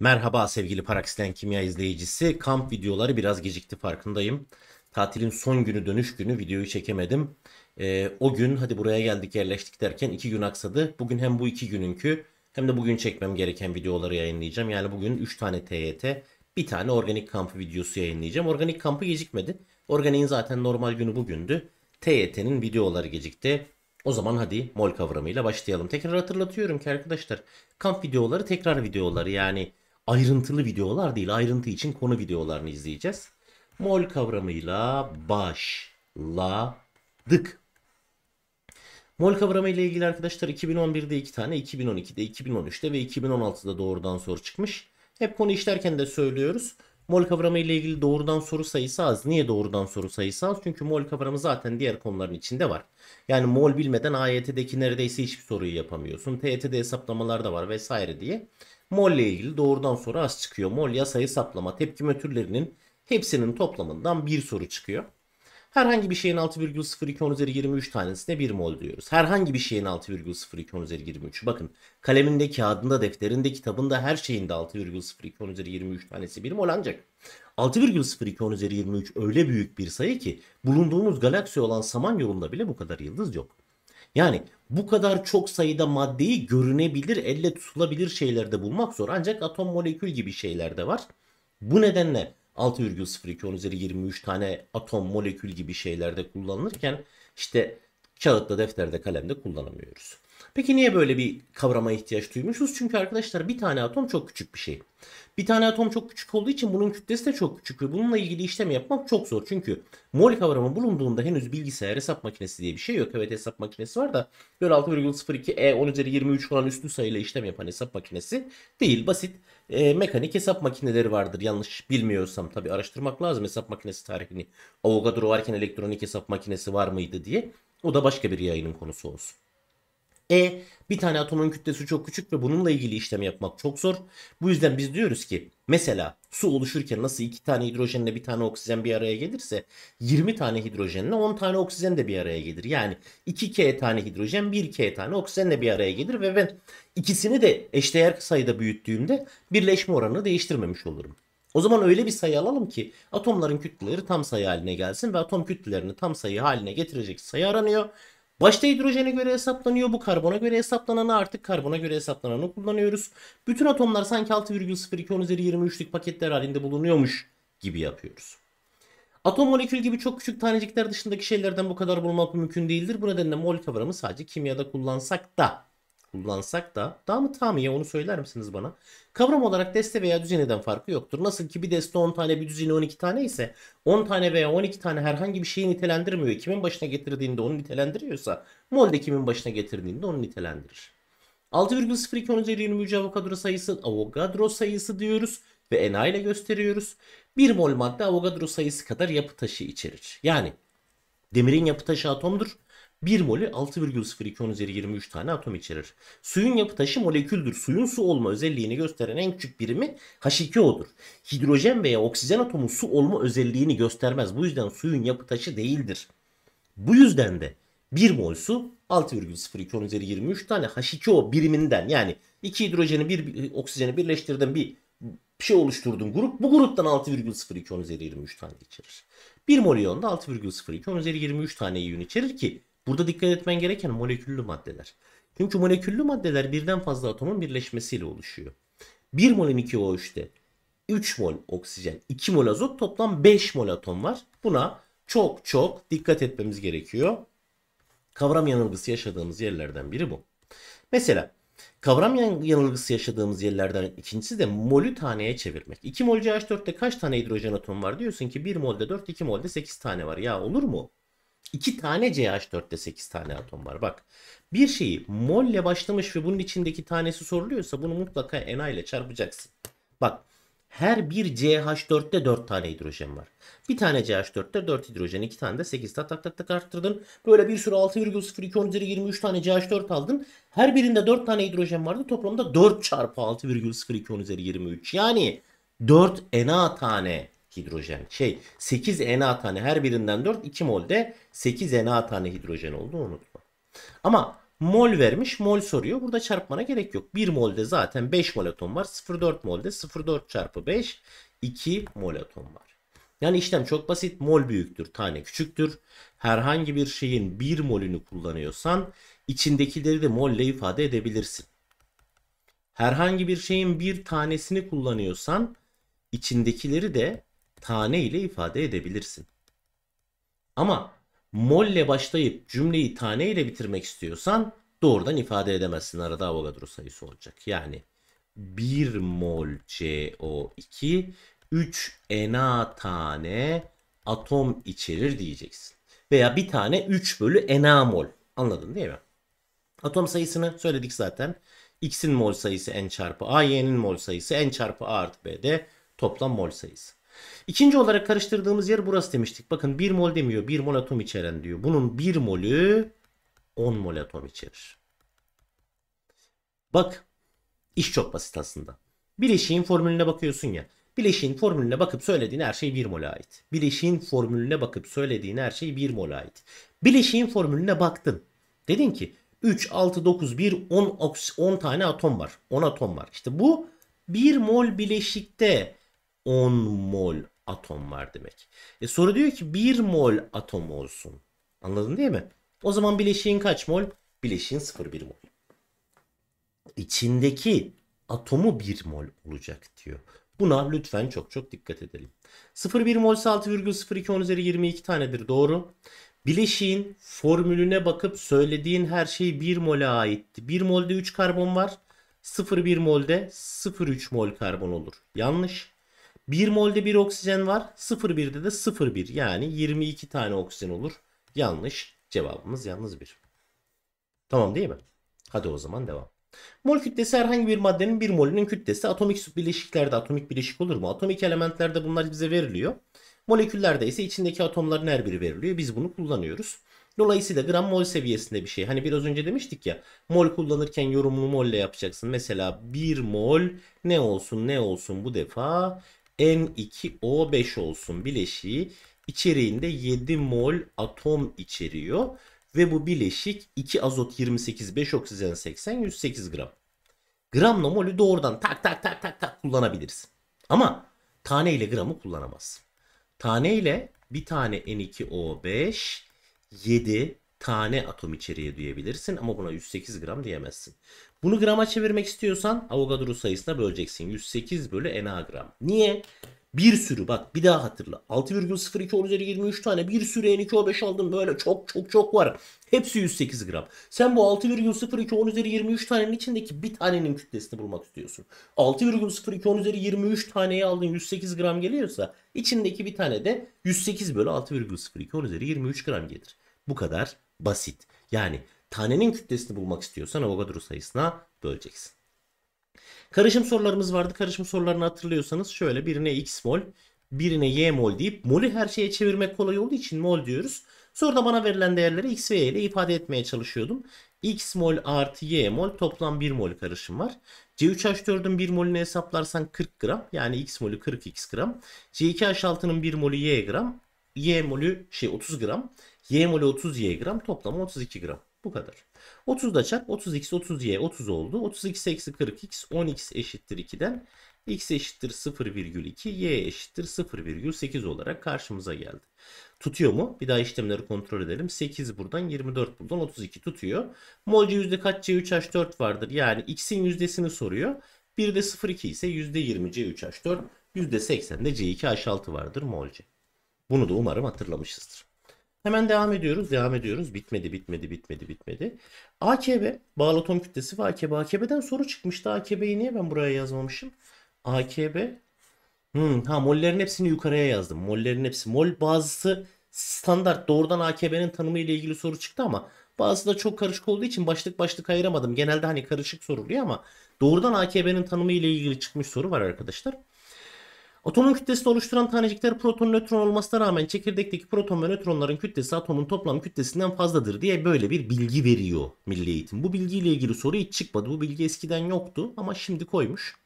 Merhaba sevgili Paraksiden Kimya izleyicisi. Kamp videoları biraz gecikti farkındayım. Tatilin son günü dönüş günü videoyu çekemedim. E, o gün hadi buraya geldik yerleştik derken iki gün aksadı. Bugün hem bu iki gününkü hem de bugün çekmem gereken videoları yayınlayacağım. Yani bugün 3 tane TYT bir tane organik kampı videosu yayınlayacağım. Organik kampı gecikmedi. Organikin zaten normal günü bugündü. TYT'nin videoları gecikti. O zaman hadi mol kavramıyla başlayalım. Tekrar hatırlatıyorum ki arkadaşlar kamp videoları tekrar videoları yani ayrıntılı videolar değil. Ayrıntı için konu videolarını izleyeceğiz. Mol kavramıyla başladık. Mol kavramı ile ilgili arkadaşlar 2011'de 2 tane, 2012'de, 2013'te ve 2016'da doğrudan soru çıkmış. Hep konu işlerken de söylüyoruz. Mol kavramı ile ilgili doğrudan soru sayısı az. Niye doğrudan soru sayısı az? Çünkü mol kavramı zaten diğer konuların içinde var. Yani mol bilmeden AYT'deki neredeyse hiçbir soruyu yapamıyorsun. TYT'de hesaplamalar da var vesaire diye. Mol ile ilgili doğrudan soru az çıkıyor. Mol yasayı saplama tepki türlerinin hepsinin toplamından bir soru çıkıyor. Herhangi bir şeyin 6,02 üzeri 23 tanesine 1 mol diyoruz. Herhangi bir şeyin 6,02 üzeri 23. Bakın kaleminde, kağıdında, defterinde, kitabında her şeyinde 6,02 10 üzeri 23 tanesi 1 mol ancak 6,02 üzeri 23 öyle büyük bir sayı ki bulunduğumuz galaksi olan Samanyolu'nda bile bu kadar yıldız yok. Yani bu kadar çok sayıda maddeyi görünebilir, elle tutulabilir şeylerde bulmak zor. Ancak atom molekül gibi şeyler de var. Bu nedenle 6,02 10 üzeri 23 tane atom molekül gibi şeylerde kullanılırken işte kağıtta, defterde, kalemde kullanamıyoruz. Peki niye böyle bir kavrama ihtiyaç duymuşuz? Çünkü arkadaşlar bir tane atom çok küçük bir şey. Bir tane atom çok küçük olduğu için bunun kütlesi de çok küçük ve bununla ilgili işlem yapmak çok zor. Çünkü mol kavramı bulunduğunda henüz bilgisayar hesap makinesi diye bir şey yok. Evet hesap makinesi var da böyle 6,02 E 10 üzeri 23 olan üstü sayıyla işlem yapan hesap makinesi değil. Basit e, mekanik hesap makineleri vardır. Yanlış bilmiyorsam tabi araştırmak lazım hesap makinesi tarihini. Avogadro varken elektronik hesap makinesi var mıydı diye. O da başka bir yayının konusu olsun. E bir tane atomun kütlesi çok küçük ve bununla ilgili işlem yapmak çok zor. Bu yüzden biz diyoruz ki mesela su oluşurken nasıl iki tane hidrojenle bir tane oksijen bir araya gelirse 20 tane hidrojenle 10 tane oksijen de bir araya gelir. Yani 2K tane hidrojen 1K tane oksijen de bir araya gelir ve ben ikisini de eşdeğer sayıda büyüttüğümde birleşme oranını değiştirmemiş olurum. O zaman öyle bir sayı alalım ki atomların kütleleri tam sayı haline gelsin ve atom kütlelerini tam sayı haline getirecek sayı aranıyor Başta hidrojene göre hesaplanıyor. Bu karbona göre hesaplananı artık karbona göre hesaplananı kullanıyoruz. Bütün atomlar sanki 6,02 üzeri 23'lük paketler halinde bulunuyormuş gibi yapıyoruz. Atom molekül gibi çok küçük tanecikler dışındaki şeylerden bu kadar bulmak mümkün değildir. Bu nedenle mol kavramı sadece kimyada kullansak da kullansak da dağ mı tamiye onu söyler misiniz bana? Kavram olarak deste veya düzineden farkı yoktur. Nasıl ki bir deste 10 tane bir düzine 12 tane ise 10 tane veya 12 tane herhangi bir şeyi nitelendirmiyor. Kimin başına getirdiğinde onu nitelendiriyorsa mol de kimin başına getirdiğinde onu nitelendirir. 6,02 üzeri 23 avokadro sayısı avogadro sayısı diyoruz ve NA ile gösteriyoruz. 1 mol madde Avogadro sayısı kadar yapı taşı içerir. Yani demirin yapı taşı atomdur. 1 molü 6,02 üzeri 23 tane atom içerir. Suyun yapı taşı moleküldür. Suyun su olma özelliğini gösteren en küçük birimi H2O'dur. Hidrojen veya oksijen atomu su olma özelliğini göstermez. Bu yüzden suyun yapı taşı değildir. Bu yüzden de 1 mol su 6,02 üzeri 23 tane H2O biriminden yani iki hidrojeni bir oksijeni birleştirdim bir şey oluşturduğun grup bu gruptan 6,02 üzeri 23 tane içerir. Bir mol iyon da 6,02 üzeri 23 tane iyon içerir ki Burada dikkat etmen gereken moleküllü maddeler. Çünkü moleküllü maddeler birden fazla atomun birleşmesiyle oluşuyor. 1 mol N2O3'te 3 mol oksijen, 2 mol azot toplam 5 mol atom var. Buna çok çok dikkat etmemiz gerekiyor. Kavram yanılgısı yaşadığımız yerlerden biri bu. Mesela kavram yanılgısı yaşadığımız yerlerden ikincisi de molü taneye çevirmek. 2 mol CH4'te kaç tane hidrojen atomu var diyorsun ki 1 molde 4, 2 molde 8 tane var. Ya olur mu? 2 tane CH4'te 8 tane atom var. Bak bir şeyi molle başlamış ve bunun içindeki tanesi soruluyorsa bunu mutlaka Na ile çarpacaksın. Bak her bir CH4'te 4 tane hidrojen var. Bir tane CH4'te 4 hidrojen, 2 tane de 8 tak tak tak tak arttırdın. Böyle bir sürü 6,02 10 üzeri 23 tane CH4 aldın. Her birinde 4 tane hidrojen vardı. Toplamda 4 çarpı 6,02 10 üzeri 23. Yani 4 Na tane hidrojen. Şey 8 Na tane her birinden 4 2 de 8 Na tane hidrojen oldu unutma. Ama mol vermiş mol soruyor. Burada çarpmana gerek yok. 1 molde zaten 5 mol atom var. 0,4 molde 0,4 çarpı 5 2 mol atom var. Yani işlem çok basit. Mol büyüktür, tane küçüktür. Herhangi bir şeyin 1 molünü kullanıyorsan içindekileri de molle ifade edebilirsin. Herhangi bir şeyin bir tanesini kullanıyorsan içindekileri de tane ile ifade edebilirsin. Ama molle başlayıp cümleyi tane ile bitirmek istiyorsan doğrudan ifade edemezsin. Arada Avogadro sayısı olacak. Yani 1 mol CO2 3 Na tane atom içerir diyeceksin. Veya bir tane 3 bölü Na mol. Anladın değil mi? Atom sayısını söyledik zaten. X'in mol sayısı N çarpı A, Y'nin mol sayısı N çarpı A artı B'de toplam mol sayısı. İkinci olarak karıştırdığımız yer burası demiştik. Bakın 1 mol demiyor. 1 mol atom içeren diyor. Bunun 1 molü 10 mol atom içerir. Bak iş çok basit aslında. Bileşiğin formülüne bakıyorsun ya. Bileşiğin formülüne bakıp söylediğin her şey 1 mola ait. Bileşiğin formülüne bakıp söylediğin her şey 1 mola ait. Bileşiğin formülüne baktın. Dedin ki 3, 6, 9, 1, 10, 10 tane atom var. 10 atom var. İşte bu 1 mol bileşikte 10 mol atom var demek. E soru diyor ki 1 mol atom olsun. Anladın değil mi? O zaman bileşiğin kaç mol? Bileşiğin 0,1 mol. İçindeki atomu 1 mol olacak diyor. Buna lütfen çok çok dikkat edelim. 0,1 mol 6,02 üzeri 22 tanedir doğru. Bileşiğin formülüne bakıp söylediğin her şey 1 mole aitti. 1 molde 3 karbon var. 0,1 molde 0,3 mol karbon olur. Yanlış. 1 molde 1 oksijen var. 0,1'de de 0,1 yani 22 tane oksijen olur. Yanlış. Cevabımız yalnız 1. Tamam değil mi? Hadi o zaman devam. Mol kütlesi herhangi bir maddenin bir molünün kütlesi. Atomik bileşiklerde atomik bileşik olur mu? Atomik elementlerde bunlar bize veriliyor. Moleküllerde ise içindeki atomların her biri veriliyor. Biz bunu kullanıyoruz. Dolayısıyla gram mol seviyesinde bir şey. Hani biraz önce demiştik ya mol kullanırken yorumunu molle yapacaksın. Mesela 1 mol ne olsun ne olsun bu defa N2O5 olsun bileşiği içeriğinde 7 mol atom içeriyor ve bu bileşik 2 azot 28 5 oksijen 80 108 gram. Gramla molü doğrudan tak tak tak tak tak kullanabiliriz. Ama tane ile gramı kullanamaz. Tane ile bir tane N2O5 7 tane atom içeriye duyabilirsin ama buna 108 gram diyemezsin. Bunu grama çevirmek istiyorsan Avogadro sayısına böleceksin. 108 bölü NA gram. Niye? Bir sürü bak bir daha hatırla. 6,02 10 üzeri 23 tane bir sürü N2O5 aldım böyle çok çok çok var. Hepsi 108 gram. Sen bu 6,02 10 üzeri 23 tanenin içindeki bir tanenin kütlesini bulmak istiyorsun. 6,02 10 üzeri 23 taneyi aldığın 108 gram geliyorsa içindeki bir tane de 108 bölü 6,02 10 üzeri 23 gram gelir. Bu kadar basit. Yani tanenin kütlesini bulmak istiyorsan Avogadro sayısına böleceksin. Karışım sorularımız vardı. Karışım sorularını hatırlıyorsanız şöyle birine x mol, birine y mol deyip molü her şeye çevirmek kolay olduğu için mol diyoruz. Sonra da bana verilen değerleri x ve y ile ifade etmeye çalışıyordum. x mol artı y mol toplam 1 mol karışım var. C3H4'ün 1 molünü hesaplarsan 40 gram yani x molü 40x gram. C2H6'nın 1 molü y gram. Y molü şey 30 gram. Y mol 30 Y gram toplam 32 gram. Bu kadar. 30 da çarp 32 30 Y 30 oldu. 32 eksi 40 X 10 X eşittir 2'den X eşittir 0,2 Y eşittir 0,8 olarak karşımıza geldi. Tutuyor mu? Bir daha işlemleri kontrol edelim. 8 buradan 24 buradan 32 tutuyor. Molce yüzde kaç C3H4 vardır? Yani X'in yüzdesini soruyor. Bir de 0,2 ise yüzde %20 C3H4 yüzde %80 de C2H6 vardır molce. Bunu da umarım hatırlamışızdır. Hemen devam ediyoruz, devam ediyoruz. Bitmedi, bitmedi, bitmedi, bitmedi. AKB, bağlı atom kütlesi ve AKB. AKB'den soru çıkmıştı. AKB'yi niye ben buraya yazmamışım? AKB, hmm, ha mollerin hepsini yukarıya yazdım. Mollerin hepsi, mol bazısı standart doğrudan AKB'nin tanımı ile ilgili soru çıktı ama bazısı da çok karışık olduğu için başlık başlık ayıramadım. Genelde hani karışık soruluyor ama doğrudan AKB'nin tanımı ile ilgili çıkmış soru var arkadaşlar. Atomun kütlesini oluşturan tanecikler proton nötron olmasına rağmen çekirdekteki proton ve nötronların kütlesi atomun toplam kütlesinden fazladır diye böyle bir bilgi veriyor Milli Eğitim. Bu bilgiyle ilgili soru hiç çıkmadı. Bu bilgi eskiden yoktu ama şimdi koymuş.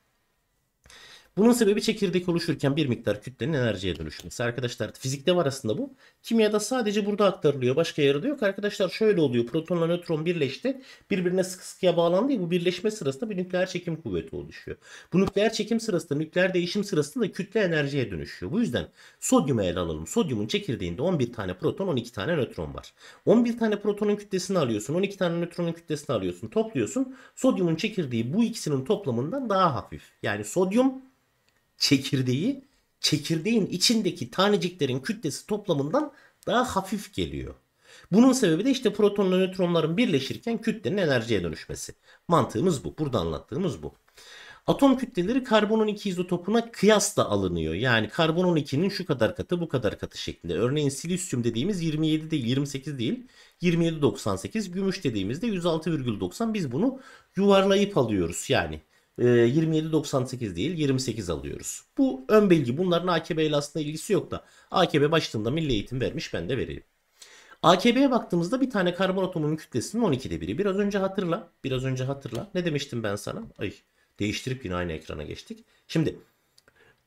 Bunun sebebi çekirdek oluşurken bir miktar kütlenin enerjiye dönüşmesi. Arkadaşlar fizikte var aslında bu. Kimyada sadece burada aktarılıyor. Başka yerde yok. Arkadaşlar şöyle oluyor. Protonla nötron birleşti. Birbirine sıkı sıkıya bağlandı. Bu birleşme sırasında bir nükleer çekim kuvveti oluşuyor. Bu nükleer çekim sırasında, nükleer değişim sırasında da kütle enerjiye dönüşüyor. Bu yüzden sodyumu ele alalım. Sodyumun çekirdeğinde 11 tane proton, 12 tane nötron var. 11 tane protonun kütlesini alıyorsun. 12 tane nötronun kütlesini alıyorsun. Topluyorsun. Sodyumun çekirdeği bu ikisinin toplamından daha hafif. Yani sodyum çekirdeği çekirdeğin içindeki taneciklerin kütlesi toplamından daha hafif geliyor. Bunun sebebi de işte protonla nötronların birleşirken kütlenin enerjiye dönüşmesi. Mantığımız bu. Burada anlattığımız bu. Atom kütleleri karbon 12 izotopuna kıyasla alınıyor. Yani karbon 12'nin şu kadar katı bu kadar katı şeklinde. Örneğin silisyum dediğimiz 27 değil 28 değil 27.98 gümüş dediğimizde 106,90 biz bunu yuvarlayıp alıyoruz yani 27.98 ee, değil 28 alıyoruz. Bu ön bilgi bunların AKB ile aslında ilgisi yok da AKB başlığında milli eğitim vermiş ben de vereyim. AKB'ye baktığımızda bir tane karbon atomunun kütlesinin 12'de biri. Biraz önce hatırla. Biraz önce hatırla. Ne demiştim ben sana? Ay değiştirip yine aynı ekrana geçtik. Şimdi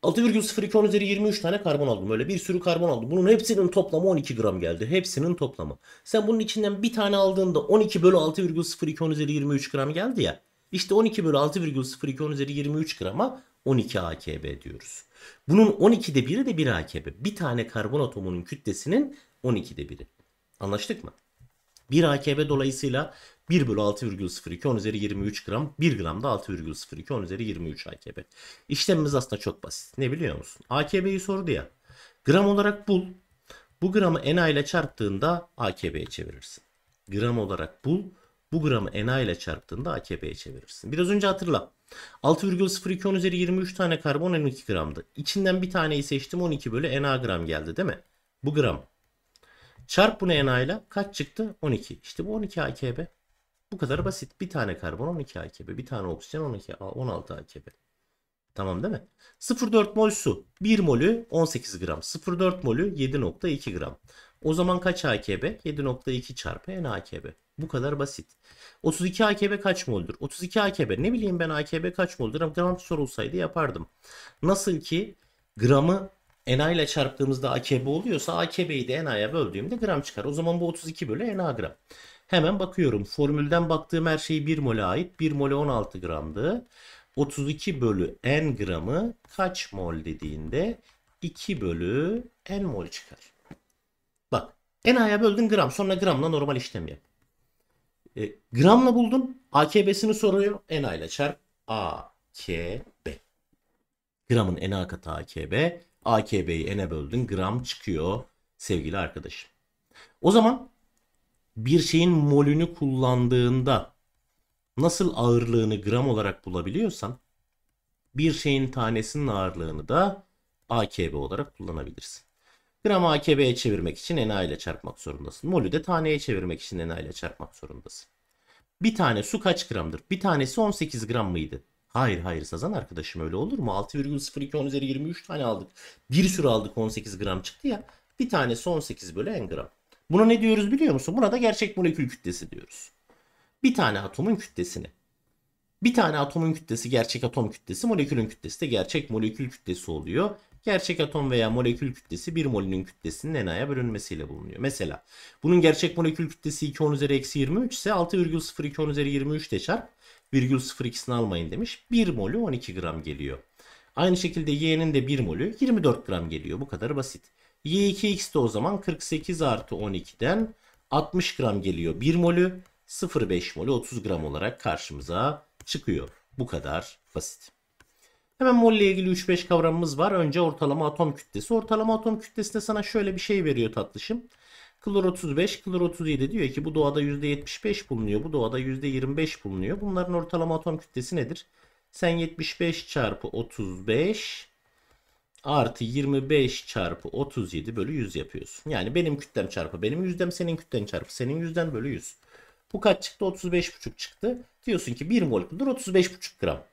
6,02 üzeri 23 tane karbon aldım. Öyle bir sürü karbon aldım. Bunun hepsinin toplamı 12 gram geldi. Hepsinin toplamı. Sen bunun içinden bir tane aldığında 12 bölü 6,02 üzeri 23 gram geldi ya. İşte 12 bölü 6,02 10 üzeri 23 grama 12 AKB diyoruz. Bunun 12'de biri de 1 AKB. Bir tane karbon atomunun kütlesinin 12'de biri. Anlaştık mı? 1 AKB dolayısıyla 1 bölü 6,02 10 üzeri 23 gram 1 gram da 6,02 10 üzeri 23 AKB. İşlemimiz aslında çok basit. Ne biliyor musun? AKB'yi sordu ya. Gram olarak bul. Bu gramı NA ile çarptığında AKB'ye çevirirsin. Gram olarak bul. Bu gramı NA ile çarptığında AKP'ye çevirirsin. Biraz önce hatırla. 6,021 üzeri 23 tane karbon 12 gramdı. İçinden bir taneyi seçtim 12 bölü NA gram geldi değil mi? Bu gram. Çarp bunu NA ile kaç çıktı? 12. İşte bu 12 AKB. Bu kadar basit. Bir tane karbon 12 AKB. Bir tane oksijen 12, 16 AKB. Tamam değil mi? 0,4 mol su. 1 molü 18 gram. 0,4 molü 7,2 gram. O zaman kaç AKB? 7,2 çarpı N AKB. Bu kadar basit. 32 AKB kaç moldur? 32 AKB ne bileyim ben AKB kaç moldur ama gram sorulsaydı yapardım. Nasıl ki gramı NA ile çarptığımızda AKB oluyorsa AKB'yi de NA'ya böldüğümde gram çıkar. O zaman bu 32 bölü NA gram. Hemen bakıyorum. Formülden baktığım her şey 1 mole ait. 1 mole 16 gramdı. 32 bölü N gramı kaç mol dediğinde 2 bölü N mol çıkar. Bak NA'ya böldün gram sonra gramla normal işlem yap. E, gramla buldun. AKB'sini soruyor. NA ile çarp. AKB. Gramın NA katı AKB. AKB'yi N'e böldün. Gram çıkıyor sevgili arkadaşım. O zaman bir şeyin molünü kullandığında nasıl ağırlığını gram olarak bulabiliyorsan bir şeyin tanesinin ağırlığını da AKB olarak kullanabilirsin. Gramı AKB'ye çevirmek için NA ile çarpmak zorundasın. Molü de taneye çevirmek için NA ile çarpmak zorundasın. Bir tane su kaç gramdır? Bir tanesi 18 gram mıydı? Hayır hayır Sazan arkadaşım öyle olur mu? 6,02 10 üzeri 23 tane aldık. Bir sürü aldık 18 gram çıktı ya. Bir tanesi 18 bölü n gram. Buna ne diyoruz biliyor musun? Buna da gerçek molekül kütlesi diyoruz. Bir tane atomun kütlesini. Bir tane atomun kütlesi gerçek atom kütlesi, molekülün kütlesi de gerçek molekül kütlesi oluyor gerçek atom veya molekül kütlesi bir molünün kütlesinin enaya bölünmesiyle bulunuyor. Mesela bunun gerçek molekül kütlesi 2 10 üzeri eksi 23 ise 6,02 10 üzeri 23 de çarp virgül 0,2'sini almayın demiş. 1 molü 12 gram geliyor. Aynı şekilde y'nin de 1 molü 24 gram geliyor. Bu kadar basit. y2x de o zaman 48 artı 12'den 60 gram geliyor 1 molü 0,5 molü 30 gram olarak karşımıza çıkıyor. Bu kadar basit. Hemen molle ilgili 3-5 kavramımız var. Önce ortalama atom kütlesi. Ortalama atom kütlesi de sana şöyle bir şey veriyor tatlışım. Klor 35, klor 37 diyor ki bu doğada %75 bulunuyor. Bu doğada %25 bulunuyor. Bunların ortalama atom kütlesi nedir? Sen 75 çarpı 35 artı 25 çarpı 37 bölü 100 yapıyorsun. Yani benim kütlem çarpı benim yüzdem senin kütlen çarpı senin yüzden bölü 100. Bu kaç çıktı? 35,5 çıktı. Diyorsun ki 1 mol klor 35,5 gram.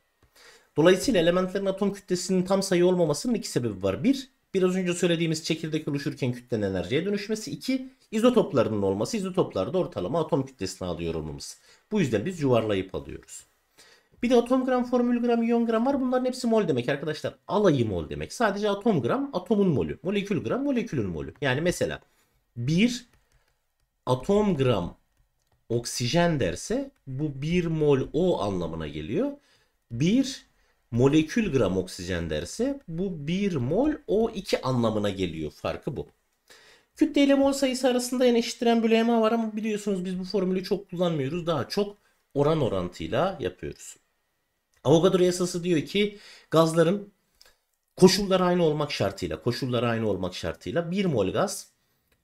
Dolayısıyla elementlerin atom kütlesinin tam sayı olmamasının iki sebebi var. Bir, biraz önce söylediğimiz çekirdek oluşurken kütlenin enerjiye dönüşmesi. İki, izotoplarının olması. İzotoplarda ortalama atom kütlesini alıyor olmamız. Bu yüzden biz yuvarlayıp alıyoruz. Bir de atom gram, formül gram, iyon gram var. Bunların hepsi mol demek arkadaşlar. Alayı mol demek. Sadece atom gram, atomun molü. Molekül gram, molekülün molü. Yani mesela bir atom gram oksijen derse bu 1 mol O anlamına geliyor. 1 molekül gram oksijen derse bu 1 mol O2 anlamına geliyor. Farkı bu. Kütle ile mol sayısı arasında en eşittiren bölüme var ama biliyorsunuz biz bu formülü çok kullanmıyoruz. Daha çok oran orantıyla yapıyoruz. Avogadro yasası diyor ki gazların koşullar aynı olmak şartıyla, koşullar aynı olmak şartıyla 1 mol gaz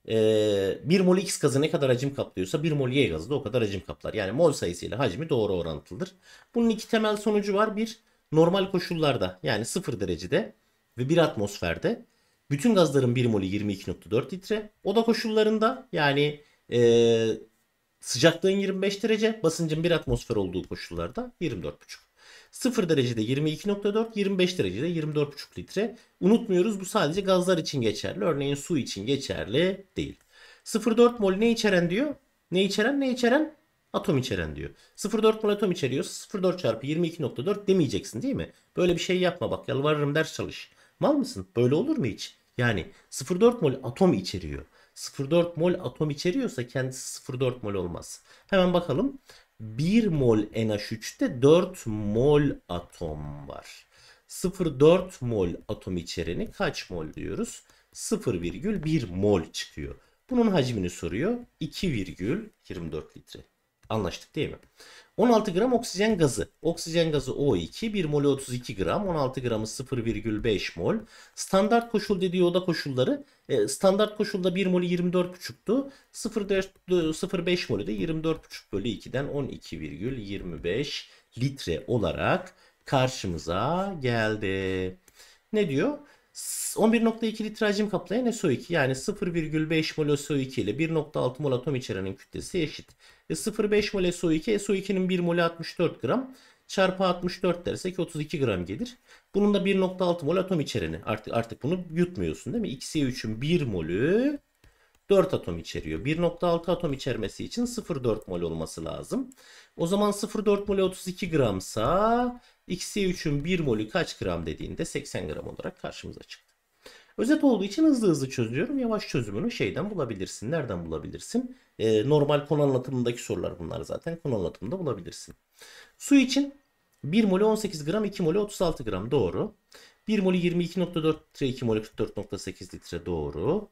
1 e, mol X gazı ne kadar hacim kaplıyorsa 1 mol Y gazı da o kadar hacim kaplar. Yani mol sayısıyla hacmi doğru orantılıdır. Bunun iki temel sonucu var. Bir normal koşullarda yani 0 derecede ve 1 atmosferde bütün gazların 1 molü 22.4 litre. Oda koşullarında yani e, sıcaklığın 25 derece, basıncın 1 atmosfer olduğu koşullarda 24.5. 0 derecede 22.4, 25 derecede 24.5 litre. Unutmuyoruz bu sadece gazlar için geçerli. Örneğin su için geçerli değil. 0.4 mol ne içeren diyor? Ne içeren ne içeren? atom içeren diyor. 0.4 mol atom içeriyor. 0.4 çarpı 22.4 demeyeceksin değil mi? Böyle bir şey yapma bak yalvarırım ders çalış. Mal mısın? Böyle olur mu hiç? Yani 0.4 mol atom içeriyor. 0.4 mol atom içeriyorsa kendisi 0.4 mol olmaz. Hemen bakalım. 1 mol NH3'te 4 mol atom var. 0.4 mol atom içereni kaç mol diyoruz? 0,1 mol çıkıyor. Bunun hacmini soruyor. 2,24 litre. Anlaştık değil mi? 16 gram oksijen gazı. Oksijen gazı O2 1 mol 32 gram 16 gramı 0,5 mol. Standart koşul dediği oda koşulları e, standart koşulda 1 mol 24,5'tu. 0,5 molü de 24,5 bölü 2'den 12,25 litre olarak karşımıza geldi. Ne diyor? 11.2 litre hacim kaplayan SO2 yani 0,5 mol SO2 ile 1.6 mol atom içerenin kütlesi eşit. E 0,5 mol SO2 SO2'nin 1 molü 64 gram çarpı 64 dersek 32 gram gelir. Bunun da 1.6 mol atom içereni artık artık bunu yutmuyorsun değil mi? Xe 3'ün 1 molü 4 atom içeriyor. 1.6 atom içermesi için 0.4 mol olması lazım. O zaman 0.4 mol 32 gramsa XC3'ün 1 molü kaç gram dediğinde 80 gram olarak karşımıza çıktı. Özet olduğu için hızlı hızlı çözüyorum. Yavaş çözümünü şeyden bulabilirsin. Nereden bulabilirsin? Ee, normal konu anlatımındaki sorular bunlar zaten. Konu anlatımında bulabilirsin. Su için 1 molü 18 gram, 2 molü 36 gram. Doğru. 1 molü 22.4 litre, 2 molü 44.8 litre. Doğru.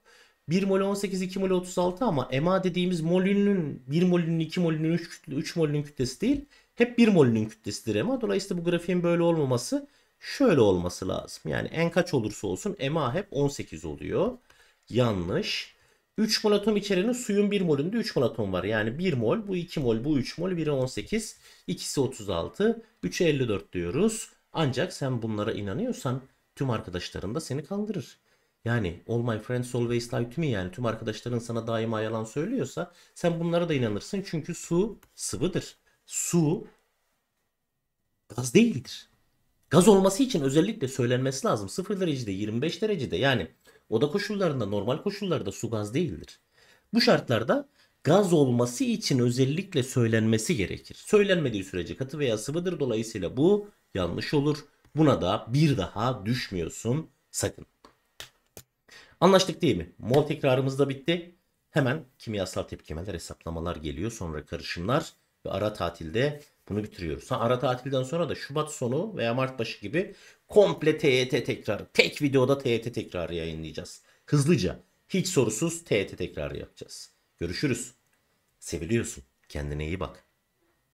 1 mol 18, 2 mol 36 ama EMA dediğimiz molünün 1 molünün, 2 molünün, 3, 3 molünün kütlesi değil. Hep 1 molünün kütlesidir EMA. Dolayısıyla bu grafiğin böyle olmaması şöyle olması lazım. Yani en kaç olursa olsun EMA hep 18 oluyor. Yanlış. 3 mol atom içerinin suyun 1 molünde 3 mol atom var. Yani 1 mol, bu 2 mol, bu 3 mol, biri 18, ikisi 36, 3'e 54 diyoruz. Ancak sen bunlara inanıyorsan tüm arkadaşların da seni kandırır. Yani all my friends always lie to me yani tüm arkadaşların sana daima yalan söylüyorsa sen bunlara da inanırsın çünkü su sıvıdır. Su gaz değildir. Gaz olması için özellikle söylenmesi lazım. 0 derecede 25 derecede yani oda koşullarında normal koşullarda su gaz değildir. Bu şartlarda gaz olması için özellikle söylenmesi gerekir. Söylenmediği sürece katı veya sıvıdır dolayısıyla bu yanlış olur. Buna da bir daha düşmüyorsun sakın. Anlaştık değil mi? Mol tekrarımız da bitti. Hemen kimyasal tepkimeler hesaplamalar geliyor. Sonra karışımlar ve ara tatilde bunu bitiriyoruz. Ha, ara tatilden sonra da Şubat sonu veya Mart başı gibi komple TYT e tekrarı. Tek videoda TYT e tekrarı yayınlayacağız. Hızlıca hiç sorusuz TYT e tekrarı yapacağız. Görüşürüz. Seviliyorsun. Kendine iyi bak.